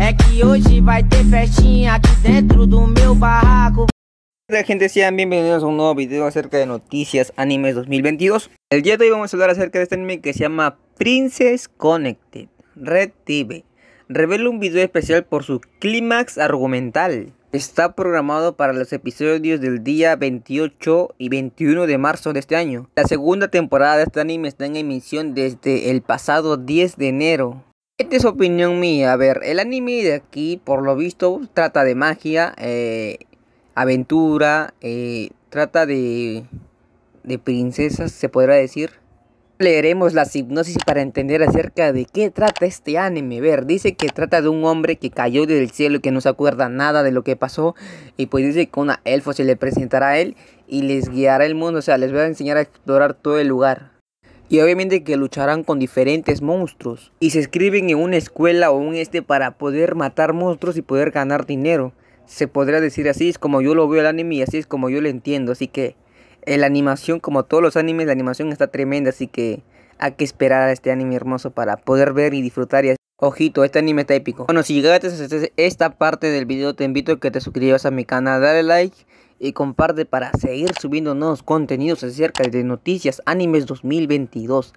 É que hoje vai ter festinha aqui dentro do meu barraco. Hola gente, sean bienvenidos a un nuevo video acerca de noticias animes 2022 El día de hoy vamos a hablar acerca de este anime que se llama Princess Connected Red TV Revela un video especial por su clímax argumental está programado para los episodios del día 28 y 21 de marzo de este año. La segunda temporada de este anime está en emisión desde el pasado 10 de enero. Esta es opinión mía. A ver, el anime de aquí, por lo visto, trata de magia, eh, aventura, eh, trata de, de princesas, se podrá decir leeremos la hipnosis para entender acerca de qué trata este anime. Ver, dice que trata de un hombre que cayó del cielo y que no se acuerda nada de lo que pasó. Y pues dice que una elfo se le presentará a él y les guiará el mundo. O sea, les va a enseñar a explorar todo el lugar. Y obviamente que lucharán con diferentes monstruos. Y se escriben en una escuela o un este para poder matar monstruos y poder ganar dinero. Se podría decir así, es como yo lo veo el anime y así es como yo lo entiendo. Así que eh, la animación, como todos los animes, la animación está tremenda, así que hay que esperar a este anime hermoso para poder ver y disfrutar. Ojito, este anime está épico. Bueno, si llegaste a esta parte del video, te invito a que te suscribas a mi canal, dale like y comparte para seguir subiendo nuevos contenidos acerca de noticias animes 2022.